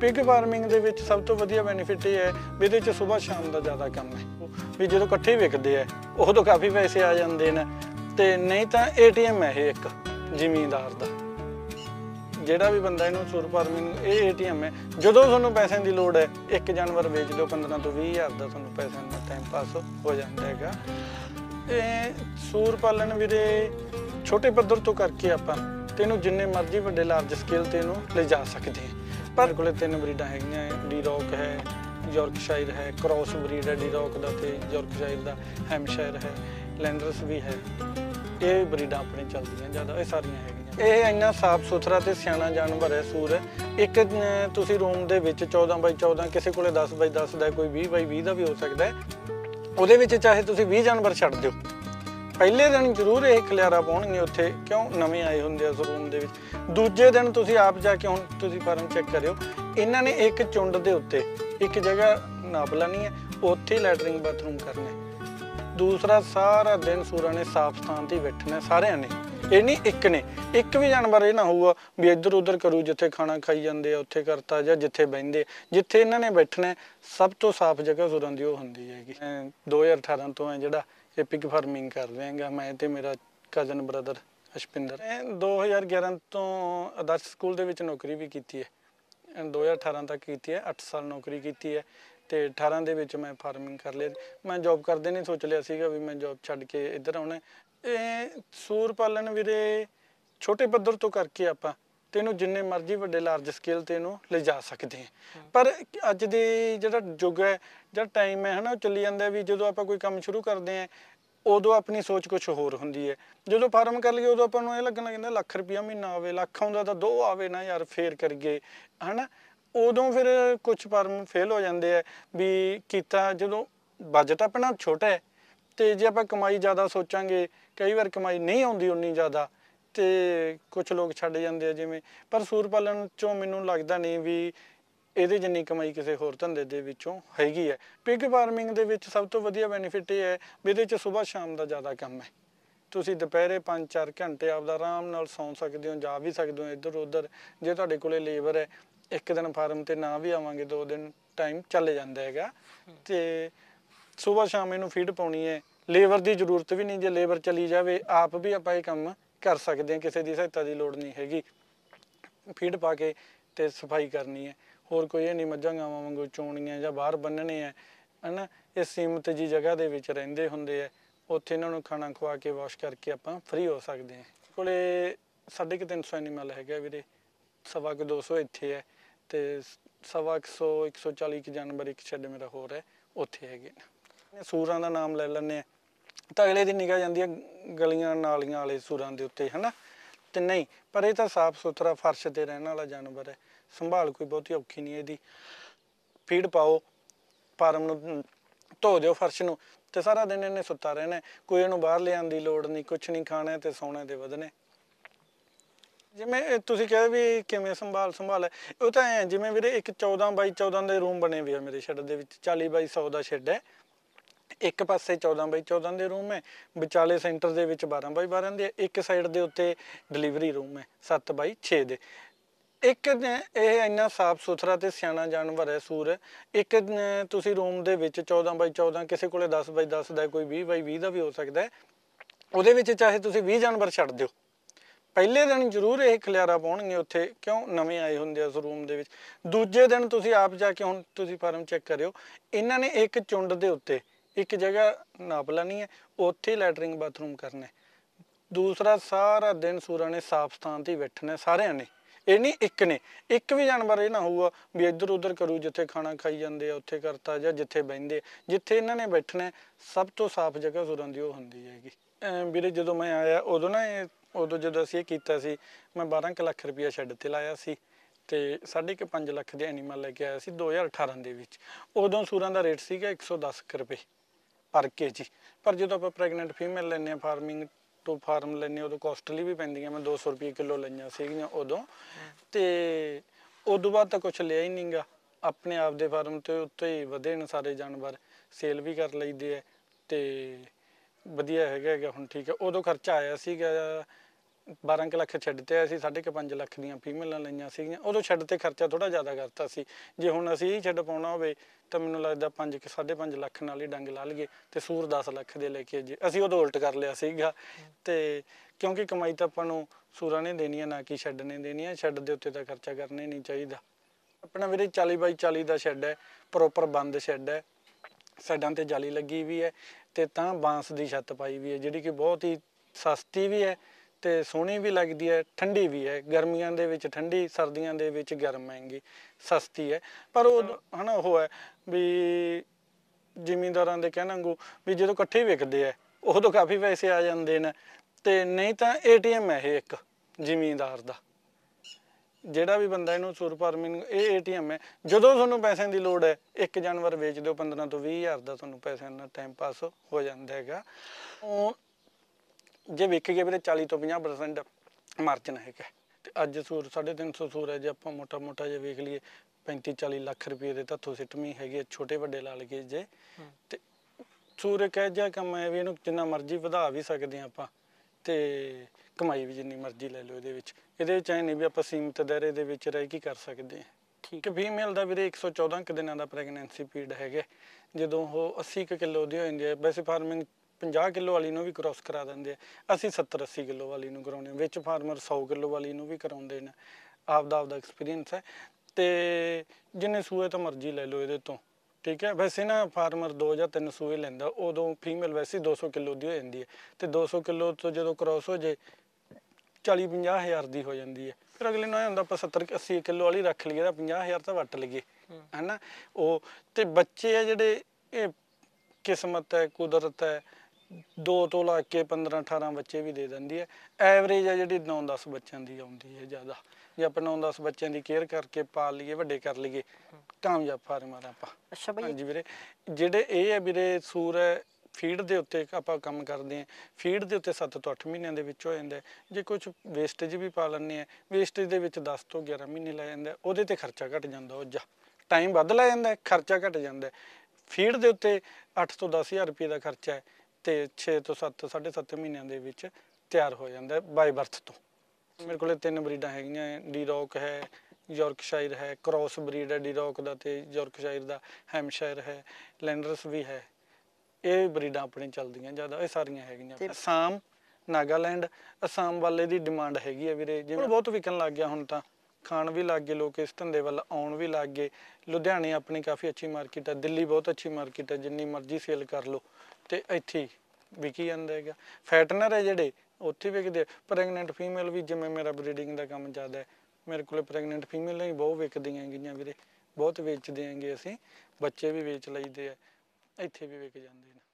pig farming ਦੇ ਵਿੱਚ ਸਭ ਤੋਂ ਵਧੀਆ ਬੈਨੀਫਿਟ ਇਹ ਹੈ ਵੀ ਇਹਦੇ ਵਿੱਚ ਸਵੇਰ ਸ਼ਾਮ ਦਾ ਜ਼ਿਆਦਾ ਕੰਮ ਹੈ ਵੀ ਜਦੋਂ ਇਕੱਠੇ ਵਿਕਦੇ ਆ ਉਦੋਂ ਕਾਫੀ ਪੈਸੇ ਆ ਜਾਂਦੇ ਨੇ ਤੇ ਨਹੀਂ ਤਾਂ ਏਟੀਐਮ ਹੈ ਇਹ ਇੱਕ ਜ਼ਿਮੀਂਦਾਰ ਦਾ ਜਿਹੜਾ ਵੀ ਬੰਦਾ ਇਹਨੂੰ ਸੂਰ ਫਾਰਮਿੰਗ ਇਹ ਏਟੀਐਮ ਹੈ ਜਦੋਂ ਤੁਹਾਨੂੰ ਪੈਸਿਆਂ ਦੀ ਲੋੜ ਹੈ ਇੱਕ ਜਾਨਵਰ ਵੇਚ ਦਿਓ 15 ਤੋਂ 20000 ਦਾ ਤੁਹਾਨੂੰ ਪੈਸਿਆਂ ਦਾ ਟਾਈਮ ਪਾਸ ਹੋ ਜਾਂਦਾ ਹੈਗਾ ਇਹ ਸੂਰ ਪਾਲਣ ਵੀਰੇ ਛੋਟੇ ਪੱਧਰ ਤੋਂ ਕਰਕੇ ਆਪਾਂ ਤੈਨੂੰ ਜਿੰਨੇ ਮਰਜ਼ੀ ਵੱਡੇ ਲਾਰਜ ਸਕੇਲ ਤੇ ਇਹਨੂੰ ਲੈ ਜਾ ਸਕਦੇ ਹਾਂ ਪਰ ਕੋਲੇ ਤਿੰਨ ਬਰੀਡਾਂ ਹੈਗੀਆਂ ਡੀ ਰੌਕ ਹੈ ਯਾਰਕਸ਼ਾਇਰ ਹੈ ਕ੍ਰੋਸ ਬਰੀਡ ਹੈ ਡੀ ਰੌਕ ਦਾ ਤੇ ਯਾਰਕਸ਼ਾਇਰ ਦਾ ਹੈਮਸ਼ਾਇਰ ਹੈ ਲੈਂਡਰਸ ਵੀ ਹੈ ਇਹ ਬਰੀਡਾਂ ਆਪਣੇ ਚੱਲਦੀਆਂ ਜ਼ਿਆਦਾ ਇਹ ਸਾਰੀਆਂ ਹੈਗੀਆਂ ਇਹ ਇੰਨਾ ਸਾਫ ਸੁਥਰਾ ਤੇ ਸਿਆਣਾ ਜਾਨਵਰ ਹੈ ਸੂਰ ਇੱਕ ਤੁਸੀਂ ਰੂਮ ਦੇ ਵਿੱਚ 14 ਬਾਈ 14 ਕਿਸੇ ਕੋਲੇ 10 ਬਾਈ 10 ਦਾ ਕੋਈ 20 ਬਾਈ 20 ਦਾ ਵੀ ਹੋ ਸਕਦਾ ਉਹਦੇ ਵਿੱਚ ਚਾਹੇ ਤੁਸੀਂ 20 ਜਾਨਵਰ ਛੱਡ ਦਿਓ ਪਹਿਲੇ ਦਿਨ ਜ਼ਰੂਰ ਇਹ ਖਲਿਆਰਾ ਪਾਉਣਗੇ ਉੱਥੇ ਕਿਉਂ ਨਵੇਂ ਆਏ ਹੁੰਦੇ ਆ ਰੂਮ ਦੇ ਵਿੱਚ ਦੂਜੇ ਦਿਨ ਤੁਸੀਂ ਆਪ ਜਾ ਕੇ ਹੁਣ ਤੁਸੀਂ ਫਾਰਮ ਚੈੱਕ ਕਰਿਓ ਇਹਨਾਂ ਨੇ ਇੱਕ ਚੁੰਡ ਦੇ ਉੱਤੇ ਇੱਕ ਜਗ੍ਹਾ ਨਾਪ ਲੈਣੀ ਹੈ ਉੱਥੇ ਲੈਟਰਿੰਗ ਬਾਥਰੂਮ ਕਰਨਾ ਦੂਸਰਾ ਸਾਰਾ ਦਿਨ ਸੂਰਾਂ ਨੇ ਸਾਫ਼ ਸਥਾਨ ਤੇ ਬੈਠਣਾ ਸਾਰਿਆਂ ਨੇ ਇਹ ਨਹੀਂ ਇੱਕ ਨੇ ਇੱਕ ਵੀ ਜਾਨਵਰ ਇਹ ਨਾ ਹੋਊਗਾ ਵੀ ਇੱਧਰ ਉੱਧਰ ਕਰੂ ਜਿੱਥੇ ਖਾਣਾ ਖਾਈ ਜਾਂਦੇ ਆ ਉੱਥੇ ਕਰਤਾ ਜਾਂ ਜਿੱਥੇ ਬੈੰਦੇ ਜਿੱਥੇ ਇਹਨਾਂ ਨੇ ਬੈਠਣਾ ਸਭ ਤੋਂ ਸਾਫ਼ ਜਗ੍ਹਾ ਸੂਰਾਂ ਦੀ ਉਹ ਹੁੰਦੀ ਹੈਗੀ 2018 ਤੋਂ ਹੈ ਜਿਹੜਾ ਤੇ ਪਿਗ ਫਾਰਮਿੰਗ ਕਰ ਰਹੇ ਹਾਂਗਾ ਮੈਂ ਤੇ ਮੇਰਾ ਕਜ਼ਨ ਬ੍ਰਦਰ ਅਸ਼ਪਿੰਦਰ 2011 ਤੋਂ ਅਦਰਸ਼ ਸਕੂਲ ਦੇ ਵਿੱਚ ਨੌਕਰੀ ਵੀ ਕੀਤੀ ਹੈ 2018 ਤੱਕ ਕੀਤੀ ਹੈ 8 ਸਾਲ ਨੌਕਰੀ ਕੀਤੀ ਹੈ ਤੇ 18 ਦੇ ਵਿੱਚ ਮੈਂ ਫਾਰਮਿੰਗ ਕਰ ਲਿਆ ਮੈਂ ਜੌਬ ਕਰਦੇ ਨਹੀਂ ਸੋਚ ਲਿਆ ਸੀਗਾ ਵੀ ਮੈਂ ਜੌਬ ਛੱਡ ਕੇ ਇੱਧਰ ਆਉਣਾ ਇਹ ਸੂਰ ਪਾਲਣ ਵੀਰੇ ਛੋਟੇ ਪੱਧਰ ਤੋਂ ਕਰਕੇ ਆਪਾਂ ਤੇ ਇਹਨੂੰ ਜਿੰਨੇ ਮਰਜ਼ੀ ਵੱਡੇ ਲਾਰਜ ਸਕੇਲ ਤੇ ਇਹਨੂੰ ਲਿਜਾ ਸਕਦੇ ਆ ਪਰ ਅੱਜ ਦੇ ਜਿਹੜਾ ਯੁੱਗ ਹੈ ਜਿਹੜਾ ਟਾਈਮ ਹੈ ਹਨਾ ਉਹ ਚੱਲੀ ਜਾਂਦਾ ਵੀ ਜਦੋਂ ਆਪਾਂ ਕੋਈ ਕੰਮ ਸ਼ੁਰੂ ਕਰਦੇ ਆ ਉਦੋਂ ਆਪਣੀ ਸੋਚ ਕੁਝ ਹੋਰ ਹੁੰਦੀ ਹੈ ਜਦੋਂ ਫਾਰਮ ਕਰ ਲਈਏ ਉਦੋਂ ਆਪਾਂ ਨੂੰ ਇਹ ਲੱਗਣਾ ਕਹਿੰਦਾ ਲੱਖ ਰੁਪਿਆ ਮਹੀਨਾ ਆਵੇ ਲੱਖ ਆਉਂਦਾ ਤਾਂ ਦੋ ਆਵੇ ਨਾ ਯਾਰ ਫੇਰ ਕਰੀਏ ਹਨਾ ਉਦੋਂ ਫਿਰ ਕੁਝ ਫਾਰਮ ਫੇਲ ਹੋ ਜਾਂਦੇ ਆ ਵੀ ਕੀਤਾ ਜਦੋਂ ਬਜਟ ਆਪਣਾ ਛੋਟਾ ਹੈ ਤੇ ਜੇ ਆਪਾਂ ਕਮਾਈ ਜ਼ਿਆਦਾ ਸੋਚਾਂਗੇ ਕਈ ਵਾਰ ਕਮਾਈ ਨਹੀਂ ਆਉਂਦੀ ਉਨੀ ਜ਼ਿਆਦਾ ਤੇ ਕੁਝ ਲੋਕ ਛੱਡ ਜਾਂਦੇ ਆ ਜਿਵੇਂ ਪਰ ਸੂਰ ਪਾਲਣ ਚੋਂ ਮੈਨੂੰ ਲੱਗਦਾ ਨਹੀਂ ਵੀ ਇਹਦੇ ਜਿੰਨੀ ਕਮਾਈ ਕਿਸੇ ਹੋਰ ਧੰਦੇ ਦੇ ਵਿੱਚੋਂ ਹੈਗੀ ਹੈ ਪਿਗ ਫਾਰਮਿੰਗ ਦੇ ਵਿੱਚ ਸਭ ਤੋਂ ਵਧੀਆ ਬੈਨੀਫਿਟ ਇਹ ਹੈ ਵੀ ਇਹਦੇ 'ਚ ਸਵੇਰ ਸ਼ਾਮ ਦਾ ਜ਼ਿਆਦਾ ਕੰਮ ਹੈ ਤੁਸੀਂ ਦੁਪਹਿਰੇ 5-4 ਘੰਟੇ ਆਪ ਦਾ ਆਰਾਮ ਨਾਲ ਸੌਂ ਸਕਦੇ ਹੋ ਜਾ ਵੀ ਸਕਦੇ ਹੋ ਇੱਧਰ ਉੱਧਰ ਜੇ ਤੁਹਾਡੇ ਕੋਲੇ ਲੇਬਰ ਹੈ ਇੱਕ ਦਿਨ ਫਾਰਮ ਤੇ ਨਾ ਵੀ ਆਵਾਂਗੇ ਦੋ ਦਿਨ ਟਾਈਮ ਚੱਲੇ ਜਾਂਦਾ ਹੈਗਾ ਤੇ ਸਵੇਰ ਸ਼ਾਮ ਇਹਨੂੰ ਫੀਡ ਪਾਉਣੀ ਹੈ ਲੇਬਰ ਦੀ ਜ਼ਰੂਰਤ ਵੀ ਨਹੀਂ ਜੇ ਲੇਬਰ ਚਲੀ ਜਾਵੇ ਆਪ ਵੀ ਆਪਾਂ ਇਹ ਕੰਮ ਕਰ ਸਕਦੇ ਹਾਂ ਕਿਸੇ ਦੀ ਸਹਾਇਤਾ ਦੀ ਲੋੜ ਨਹੀਂ ਹੈਗੀ ਫੀਡ ਪਾ ਕੇ ਤੇ ਸਫਾਈ ਕਰਨੀ ਹੈ ਹੋਰ ਕੋਈ ਨਹੀਂ ਮੱਝਾਂ ਗਾਵਾਂ ਵਾਂਗੂ ਚੋਣੀਆਂ ਜਾਂ ਬਾਹਰ ਬੰਨਣੇ ਆ ਹਨਾ ਇਸ ਸੀਮਤ ਜੀ ਜਗ੍ਹਾ ਦੇ ਵਿੱਚ ਰਹਿੰਦੇ ਹੁੰਦੇ ਆ ਉੱਥੇ ਇਹਨਾਂ ਨੂੰ ਖਾਣਾ ਖਵਾ ਕੇ ਵਾਸ਼ ਕਰਕੇ ਆਪਾਂ ਫ੍ਰੀ ਹੋ ਸਕਦੇ ਆ ਕੋਲੇ ਸਾਢੇ ਕਿ 300 ਐਨੀਮਲ ਹੈਗਾ ਵੀਰੇ ਸਵਾ ਕਿ 200 ਇੱਥੇ ਹੈ ਤੇ ਸਵਾ 100 140 ਕਿ ਜਾਨਵਰ ਇੱਕ ਛੱਡ ਮੇਰਾ ਹੋਰ ਹੈ ਉੱਥੇ ਹੈਗੇ ਨੇ ਸੂਰਾਂ ਦਾ ਨਾਮ ਲੈ ਲੈਣੇ ਆ ਤਾਂ ਅਗਲੇ ਦਿਨ ਨਿਗਾਹ ਜਾਂਦੀ ਹੈ ਗਲੀਆਂ ਨਾਲੀਆਂ ਵਾਲੇ ਸੂਰਾਂ ਦੇ ਉੱਤੇ ਹਨਾ ਤੇ ਨਹੀਂ ਪਰ ਇਹ ਤਾਂ ਸਾਫ਼ ਸੁਥਰਾ ਫਰਸ਼ ਤੇ ਰਹਿਣ ਵਾਲਾ ਜਾਨਵਰ ਹੈ ਸੰਭਾਲ ਕੋਈ ਬਹੁਤੀ ਔਖੀ ਨਹੀਂ ਇਹਦੀ ਫੀਡ ਪਾਓ ਫਾਰਮ ਨੂੰ ਧੋ ਦਿਓ ਫਰਸ਼ ਨੂੰ ਤੇ ਸਾਰਾ ਦਿਨ ਇਹਨੇ ਸੁੱਤਾ ਰਹਿਣਾ ਕੋਈ ਇਹਨੂੰ ਬਾਹਰ ਲਿਆਉਣ ਦੀ ਲੋੜ ਨਹੀਂ ਕੁਝ ਨਹੀਂ ਖਾਣਾ ਤੇ ਸੌਣਾ ਤੇ ਵਧਣੇ ਜਿਵੇਂ ਤੁਸੀਂ ਕਹਿੰਦੇ ਵੀ ਕਿਵੇਂ ਸੰਭਾਲ ਸੰਭਾਲ ਹੈ ਉਹ ਤਾਂ ਐ ਜਿਵੇਂ ਵੀਰੇ ਇੱਕ 14 ਬਾਈ 14 ਦੇ ਰੂਮ ਬਣੇ ਵੀ ਆ ਮੇਰੇ ਸ਼ੈੱਡ ਦੇ ਵਿੱਚ 40 ਬਾਈ 100 ਦਾ ਸ਼ੈੱਡ ਹੈ ਇੱਕ ਪਾਸੇ 14 ਬਾਈ 14 ਦੇ ਰੂਮ ਹੈ ਵਿਚਾਲੇ ਸੈਂਟਰ ਦੇ ਵਿੱਚ 12 ਬਾਈ 12 ਦੇ ਇੱਕ ਸਾਈਡ ਦੇ ਉੱਤੇ ਡਿਲੀਵਰੀ ਰੂਮ ਹੈ 7 ਬਾਈ 6 ਦੇ ਇੱਕ ਇਹ ਇੰਨਾ ਸਾਫ ਸੁਥਰਾ ਤੇ ਸਿਆਣਾ ਜਾਨਵਰ ਹੈ ਸੂਰ ਇੱਕ ਤੁਸੀਂ ਰੂਮ ਦੇ ਵਿੱਚ 14 ਬਾਈ 14 ਕਿਸੇ ਕੋਲੇ 10 ਬਾਈ 10 ਦਾ ਕੋਈ 20 ਬਾਈ 20 ਦਾ ਵੀ ਹੋ ਸਕਦਾ ਹੈ ਉਹਦੇ ਵਿੱਚ ਚਾਹੇ ਤੁਸੀਂ 20 ਜਾਨਵਰ ਛੱਡ ਦਿਓ ਪਹਿਲੇ ਦਿਨ ਜ਼ਰੂਰ ਇਹ ਖਲਿਆਰਾ ਪਾਉਣਗੇ ਉੱਥੇ ਕਿਉਂ ਨਵੇਂ ਆਏ ਹੁੰਦੇ ਉਸ ਰੂਮ ਦੇ ਵਿੱਚ ਦੂਜੇ ਦਿਨ ਤੁਸੀਂ ਆਪ ਜਾ ਕੇ ਹੁਣ ਤੁਸੀਂ ਫਾਰਮ ਚੈੱਕ ਕਰਿਓ ਇਹਨਾਂ ਨੇ ਇੱਕ ਚੁੰਡ ਦੇ ਉੱਤੇ ਇੱਕ ਜਗ੍ਹਾ ਨਾਪ ਲੈਣੀ ਹੈ ਉੱਥੇ ਲੈਟਰਿੰਗ ਬਾਥਰੂਮ ਕਰਨਾ ਦੂਸਰਾ ਸਾਰਾ ਦਿਨ ਸੂਰਾਂ ਨੇ ਸਾਫ ਸਥਾਨ ਤੇ ਬੈਠਣਾ ਸਾਰਿਆਂ ਨੇ ਇਹ ਨਹੀਂ ਇੱਕ ਨੇ ਇੱਕ ਵੀ ਜਾਨਵਰ ਇਹ ਨਾ ਹੋਊਗਾ ਵੀ ਇੱਧਰ ਉੱਧਰ ਕਰੂ ਜਿੱਥੇ ਖਾਣਾ ਖਾਈ ਜਾਂਦੇ ਆ ਉੱਥੇ ਕਰਤਾ ਜਾਂ ਜਿੱਥੇ ਬੈੰਦੇ ਜਿੱਥੇ ਇਹਨਾਂ ਨੇ ਬੈਠਣਾ ਸਭ ਤੋਂ ਸਾਫ਼ ਜਗ੍ਹਾ ਸੁਰਾਂ ਦੀ ਉਹ ਹੁੰਦੀ ਹੈਗੀ ਵੀਰੇ ਜਦੋਂ ਮੈਂ ਆਇਆ ਉਦੋਂ ਨਾ ਇਹ ਉਦੋਂ ਜਦੋਂ ਅਸੀਂ ਇਹ ਕੀਤਾ ਸੀ ਮੈਂ 12 ਲੱਖ ਰੁਪਇਆ ਛੱਡ ਤੇ ਲਾਇਆ ਸੀ ਤੇ 5.5 ਲੱਖ ਦੇ ਐਨੀਮਲ ਲੈ ਕੇ ਆਇਆ ਸੀ 2018 ਦੇ ਵਿੱਚ ਉਦੋਂ ਸੂਰਾਂ ਦਾ ਰੇਟ ਸੀਗਾ 110 ਰੁਪਏ ਪਰ ਜੀ ਪਰ ਜਦੋਂ ਆਪਾਂ ਪ੍ਰੈਗਨੈਂਟ ਫੀਮੇਲ ਲੈਨੇ ਆ ਫਾਰਮਿੰਗ ਤੋਂ ਫਾਰਮ ਲੈਨੇ ਉਦੋਂ ਕੋਸਟਲੀ ਵੀ ਪੈਂਦੀਆਂ ਮੈਂ 200 ਰੁਪਏ ਕਿਲੋ ਲਈਆਂ ਸੀਗੀਆਂ ਉਦੋਂ ਤੇ ਉਦੋਂ ਬਾਅਦ ਤਾਂ ਕੁਝ ਲਿਆ ਹੀ ਨਹੀਂਗਾ ਆਪਣੇ ਆਪ ਦੇ ਫਾਰਮ ਤੇ ਉੱਤੇ ਹੀ ਵਧੇ ਨੇ ਸਾਰੇ ਜਾਨਵਰ ਸੇਲ ਵੀ ਕਰ ਲਈਦੇ ਆ ਤੇ ਵਧੀਆ ਹੈਗਾ ਹੈਗਾ ਹੁਣ ਠੀਕ ਹੈ ਉਦੋਂ ਖਰਚਾ ਆਇਆ ਸੀਗਾ 12 ਲੱਖ ਛੱਡ ਤੇ ਆਏ ਸੀ 5.5 ਲੱਖ ਦੀਆਂ ਫੀਮੇਲਾਂ ਲਈਆਂ ਸੀਗੀਆਂ ਉਦੋਂ ਛੱਡ ਤੇ ਖਰਚਾ ਥੋੜਾ ਜ਼ਿਆਦਾ ਕਰਤਾ ਸੀ ਜੇ ਹੁਣ ਅਸੀਂ ਇਹ ਛੱਡ ਪਾਉਣਾ ਹੋਵੇ ਤਾਂ ਮੈਨੂੰ ਲੱਗਦਾ 5 ਕਿ 5.5 ਲੱਖ ਨਾਲ ਹੀ ਡੰਗ ਲਾ ਲਈਏ ਤੇ ਸੂਰ 10 ਲੱਖ ਦੇ ਲੈ ਕੇ ਜੇ ਅਸੀਂ ਉਦੋਂ ਉਲਟ ਕਰ ਲਿਆ ਸੀਗਾ ਤੇ ਕਿਉਂਕਿ ਕਮਾਈ ਤਾਂ ਆਪਾਂ ਨੂੰ ਸੂਰਾਂ ਨੇ ਦੇਣੀਆਂ ਨਾ ਕਿ ਛੱਡ ਨੇ ਦੇਣੀਆਂ ਛੱਡ ਦੇ ਉੱਤੇ ਤਾਂ ਖਰਚਾ ਕਰਨੇ ਨਹੀਂ ਚਾਹੀਦਾ ਆਪਣਾ ਵੀਰੇ 40 ਬਾਈ 40 ਦਾ ਸ਼ੈੱਡ ਹੈ ਪ੍ਰੋਪਰ ਬੰਦ ਸ਼ੈੱਡ ਹੈ ਸਾਈਡਾਂ ਤੇ ਜਾਲੀ ਲੱਗੀ ਵੀ ਹੈ ਤੇ ਤਾਂ ਬਾਂਸ ਦੀ ਛੱਤ ਪਾਈ ਵੀ ਹੈ ਜਿਹੜੀ ਕਿ ਬਹੁਤ ਹੀ ਸਸਤੀ ਵੀ ਹੈ ਤੇ ਸੋਹਣੀ ਵੀ ਲੱਗਦੀ ਹੈ ਠੰਡੀ ਵੀ ਹੈ ਗਰਮੀਆਂ ਦੇ ਵਿੱਚ ਠੰਡੀ ਸਰਦੀਆਂ ਦੇ ਵਿੱਚ ਗਰਮ ਹੈਗੀ ਸਸਤੀ ਹੈ ਪਰ ਉਹ ਹਨਾ ਉਹ ਹੈ ਵੀ ਜ਼ਿਮੀਂਦਾਰਾਂ ਦੇ ਕਹਿਣਾਂ ਵਾਂਗੂ ਵੀ ਜਦੋਂ ਇਕੱਠੇ ਵਿਕਦੇ ਆ ਉਦੋਂ ਕਾਫੀ ਪੈਸੇ ਆ ਜਾਂਦੇ ਨੇ ਤੇ ਨਹੀਂ ਤਾਂ ਏਟੀਐਮ ਹੈ ਇਹ ਇੱਕ ਜ਼ਿਮੀਂਦਾਰ ਦਾ ਜਿਹੜਾ ਵੀ ਬੰਦਾ ਇਹਨੂੰ ਸੂਰ ਫਾਰਮਿੰਗ ਇਹ ਏਟੀਐਮ ਹੈ ਜਦੋਂ ਤੁਹਾਨੂੰ ਪੈਸਿਆਂ ਦੀ ਲੋੜ ਹੈ ਇੱਕ ਜਾਨਵਰ ਵੇਚ ਦਿਓ 15 ਤੋਂ 20000 ਦਾ ਤੁਹਾਨੂੰ ਪੈਸਿਆਂ ਨਾਲ ਟਾਈਮ ਪਾਸ ਹੋ ਜਾਂਦਾ ਹੈਗਾ ਉਹ ਜੇ ਵੇਖੀਏ ਵੀਰੇ 40 ਤੋਂ 50% ਮਾਰਜਨ ਹੈਗਾ ਤੇ ਅੱਜ ਸੂਰ 350 ਸੂਰ ਹੈ ਜੇ ਆਪਾਂ ਮੋਟਾ ਮੋਟਾ ਜੇ ਵੇਖ ਲਈਏ 35 40 ਲੱਖ ਰੁਪਏ ਦੇ ਤਾਂ ਸਿੱਟਮੀ ਹੈਗੇ ਛੋਟੇ ਵੱਡੇ ਲਾ ਲਈਏ ਜੇ ਤੇ ਸੂਰ ਕਹਿ ਜਾ ਕੰਮ ਹੈ ਵੀ ਇਹਨੂੰ ਜਿੰਨਾ ਮਰਜ਼ੀ ਵਧਾ ਵੀ ਸਕਦੇ ਆ ਆਪਾਂ ਤੇ ਕਮਾਈ ਵੀ ਜਿੰਨੀ ਮਰਜ਼ੀ ਲੈ ਲਓ ਇਹਦੇ ਵਿੱਚ ਇਹਦੇ ਵਿੱਚ ਐ ਨਹੀਂ ਵੀ ਆਪਾਂ ਸੀਮਤ ਦਾਇਰੇ ਦੇ ਵਿੱਚ ਰਹਿ ਕੇ ਕਰ ਸਕਦੇ ਆ ਠੀਕ ਫੀਮੇਲ ਦਾ ਵੀਰੇ 114 ਕਿ ਦਿਨਾਂ ਦਾ ਪ੍ਰੈਗਨੈਂਸੀ ਪੀਰੀਅਡ ਹੈਗੇ ਜਦੋਂ ਉਹ 80 ਕਿਲੋ ਦੀ ਹੋ ਜਾਂਦੀ ਹੈ ਵੈਸੇ ਫਾਰਮਿੰਗ 50 ਕਿਲੋ ਵਾਲੀ ਨੂੰ ਵੀ ਕ੍ਰੋਸ ਕਰਾ ਦਿੰਦੇ ਆ ਅਸੀਂ 70 80 ਕਿਲੋ ਵਾਲੀ ਨੂੰ ਕਰਾਉਂਦੇ ਆ ਵਿੱਚ ਫਾਰਮਰ 100 ਕਿਲੋ ਵਾਲੀ ਨੂੰ ਵੀ ਕਰਾਉਂਦੇ ਨੇ ਆਪ ਦਾ ਆਪ ਦਾ ਐਕਸਪੀਰੀਅੰਸ ਹੈ ਤੇ ਜਿੰਨੇ ਸੂਏ ਤਾਂ ਮਰਜ਼ੀ ਲੈ ਲਓ ਇਹਦੇ ਤੋਂ ਠੀਕ ਹੈ ਵੈਸੇ ਨਾ ਫਾਰਮਰ 2 ਜਾਂ 3 ਸੂਏ ਲੈਂਦਾ ਉਦੋਂ ਫੀਮੇਲ ਵੈਸੇ 200 ਕਿਲੋ ਦੀ ਹੋ ਜਾਂਦੀ ਹੈ ਤੇ 200 ਕਿਲੋ ਤੋਂ ਜਦੋਂ ਕ੍ਰੋਸ ਹੋ ਜੇ 40-50 ਹਜ਼ਾਰ ਦੀ ਹੋ ਜਾਂਦੀ ਹੈ ਫਿਰ ਅਗਲੇ ਨੂੰ ਇਹ ਹੁੰਦਾ ਆਪਾਂ 70 80 ਕਿਲੋ ਵਾਲੀ ਰੱਖ ਲਈਏ ਤਾਂ 50 ਹਜ਼ਾਰ ਤਾਂ ਵੱਟ ਲਈਏ ਹੈਨਾ ਉਹ ਤੇ ਬੱਚੇ ਆ ਜਿਹੜੇ ਇਹ ਕਿਸਮਤ ਹੈ ਕੁਦਰਤ ਹੈ 2 ਤੋਂ ਲਾ ਕੇ 15 18 ਬੱਚੇ ਵੀ ਦੇ ਦਿੰਦੀ ਹੈ ਐਵਰੇਜ ਹੈ ਜਿਹੜੀ 9-10 ਬੱਚਿਆਂ ਦੀ ਆਉਂਦੀ ਹੈ ਜ਼ਿਆਦਾ ਜੇ ਆਪਾਂ 9-10 ਬੱਚਿਆਂ ਦੀ ਕੇਅਰ ਕਰਕੇ ਪਾਲ ਲਈਏ ਵੱਡੇ ਕਰ ਲਈਏ ਕਾਮਯਾਬ ਫਾਰਮਰ ਆਪਾਂ ਅੱਛਾ ਭਾਈ ਹਾਂਜੀ ਵੀਰੇ ਜਿਹੜੇ ਇਹ ਹੈ ਵੀਰੇ ਸੂਰ ਹੈ ਫੀਡ ਦੇ ਉੱਤੇ ਆਪਾਂ ਕੰਮ ਕਰਦੇ ਆਂ ਫੀਡ ਦੇ ਉੱਤੇ 7 ਤੋਂ 8 ਮਹੀਨਿਆਂ ਦੇ ਵਿੱਚ ਹੋ ਜਾਂਦਾ ਜੇ ਕੁਝ ਵੇਸਟੇਜ ਵੀ ਪਾ ਲੈਣੇ ਆ ਵੇਸਟੇਜ ਦੇ ਵਿੱਚ 10 ਤੋਂ 11 ਮਹੀਨੇ ਲੈ ਜਾਂਦਾ ਉਹਦੇ ਤੇ ਖਰਚਾ ਘਟ ਜਾਂਦਾ ਉਹ ਜਾ ਟਾਈਮ ਵੱਧ ਲੈ ਜਾਂਦਾ ਖਰਚਾ ਘਟ ਜਾਂਦਾ ਫੀਡ ਦੇ ਉੱਤੇ 8 ਤੋਂ 10000 ਰੁਪਏ ਦਾ ਖਰਚਾ ਹੈ ਤੇ 6 ਤੋਂ 7 7.5 ਮਹੀਨਿਆਂ ਦੇ ਵਿੱਚ ਤਿਆਰ ਹੋ ਜਾਂਦਾ ਬਾਈ ਬਰਥ ਤੋਂ ਮੇਰੇ ਕੋਲੇ ਤਿੰਨ ਬਰੀਡਾਂ ਹੈਗੀਆਂ ਡੀ ਰੌਕ ਹੈ ਯਾਰਕਸ਼ਾਇਰ ਹੈ ਕ੍ਰਾਸ ਬਰੀਡ ਹੈ ਡੀ ਰੌਕ ਦਾ ਤੇ ਯਾਰਕਸ਼ਾਇਰ ਦਾ ਹੈਮਸ਼ਾਇਰ ਹੈ ਲੈਂਡਰਸ ਵੀ ਹੈ ਇਹ ਬਰੀਡਾਂ ਆਪਣੇ ਚੱਲਦੀਆਂ ਜ਼ਿਆਦਾ ਇਹ ਸਾਰੀਆਂ ਹੈਗੀਆਂ ਅਸਾਮ ਨਾਗਾਲੈਂਡ ਅਸਾਮ ਵਾਲੇ ਦੀ ਡਿਮਾਂਡ ਹੈਗੀ ਆ ਵੀਰੇ ਜਿਵੇਂ ਬਹੁਤ ਵਿਕਣ ਲੱਗ ਗਿਆ ਹੁਣ ਤਾਂ ਖਾਣ ਵੀ ਲੱਗ ਗਏ ਲੋਕ ਇਸ ਧੰਦੇ ਵੱਲ ਆਉਣ ਵੀ ਲੱਗ ਗਏ ਲੁਧਿਆਣੇ ਆਪਣੀ ਕਾਫੀ ਅੱਛੀ ਮਾਰਕੀਟ ਹੈ ਦਿੱਲੀ ਬਹੁਤ ਅੱਛੀ ਮਾਰਕੀਟ ਹੈ ਜਿੰਨੀ ਮਰਜ਼ੀ ਸੇਲ ਕਰ ਲਓ ਤੇ ਇੱਥੇ ਵਿਕੀ ਜਾਂਦਾ ਹੈਗਾ ਫੈਟਨਰ ਹੈ ਜਿਹੜੇ ਉੱਥੇ ਵਿਕਦੇ ਪ੍ਰੈਗਨੈਂਟ ਫੀਮੇਲ ਵੀ ਜਿਵੇਂ ਮੇਰਾ ਬਰੀਡਿੰਗ ਦਾ ਕੰਮ ਜ਼ਿਆਦਾ ਹੈ ਮੇਰੇ ਕੋਲੇ ਪ੍ਰੈਗਨੈਂਟ ਫੀਮੇਲ ਨਹੀਂ ਬਹੁਤ ਵਿਕਦੀਆਂ ਗਈਆਂ ਵੀਰੇ ਬਹੁਤ ਵੇਚਦੇ ਆਂਗੇ ਅਸੀਂ ਬੱਚੇ ਵੀ ਵੇਚ ਲਈਦੇ ਆ ਇੱਥੇ ਵੀ ਵਿਕ ਜਾਂਦੇ ਨੇ